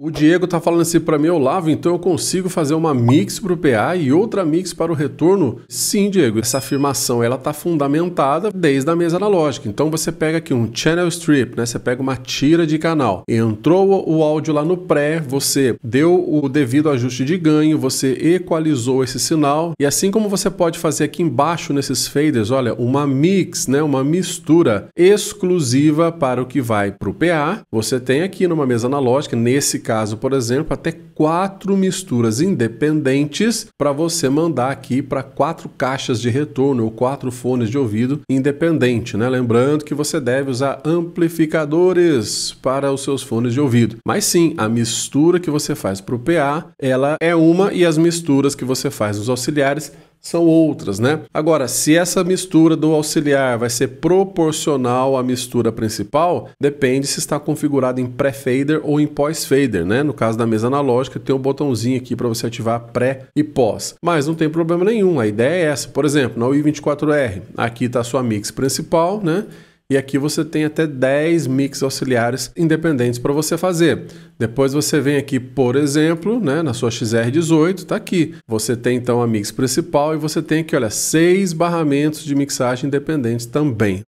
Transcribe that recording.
O Diego tá falando assim para mim, Olavo, então eu consigo fazer uma mix para o PA e outra mix para o retorno? Sim, Diego, essa afirmação ela tá fundamentada desde a mesa analógica. Então você pega aqui um channel strip, né? Você pega uma tira de canal. Entrou o áudio lá no pré, você deu o devido ajuste de ganho, você equalizou esse sinal e assim como você pode fazer aqui embaixo nesses faders, olha, uma mix, né? Uma mistura exclusiva para o que vai para o PA. Você tem aqui numa mesa analógica nesse caso, por exemplo, até quatro misturas independentes para você mandar aqui para quatro caixas de retorno ou quatro fones de ouvido independente, né? Lembrando que você deve usar amplificadores para os seus fones de ouvido. Mas sim, a mistura que você faz para o PA, ela é uma e as misturas que você faz nos auxiliares são outras, né? Agora, se essa mistura do auxiliar vai ser proporcional à mistura principal, depende se está configurado em pré-fader ou em pós-fader, né? No caso da mesa analógica, tem um botãozinho aqui para você ativar pré e pós. Mas não tem problema nenhum, a ideia é essa. Por exemplo, na UI24R, aqui está a sua mix principal, né? E aqui você tem até 10 mix auxiliares independentes para você fazer. Depois você vem aqui, por exemplo, né, na sua XR18, está aqui. Você tem então a mix principal e você tem aqui, olha, seis barramentos de mixagem independentes também.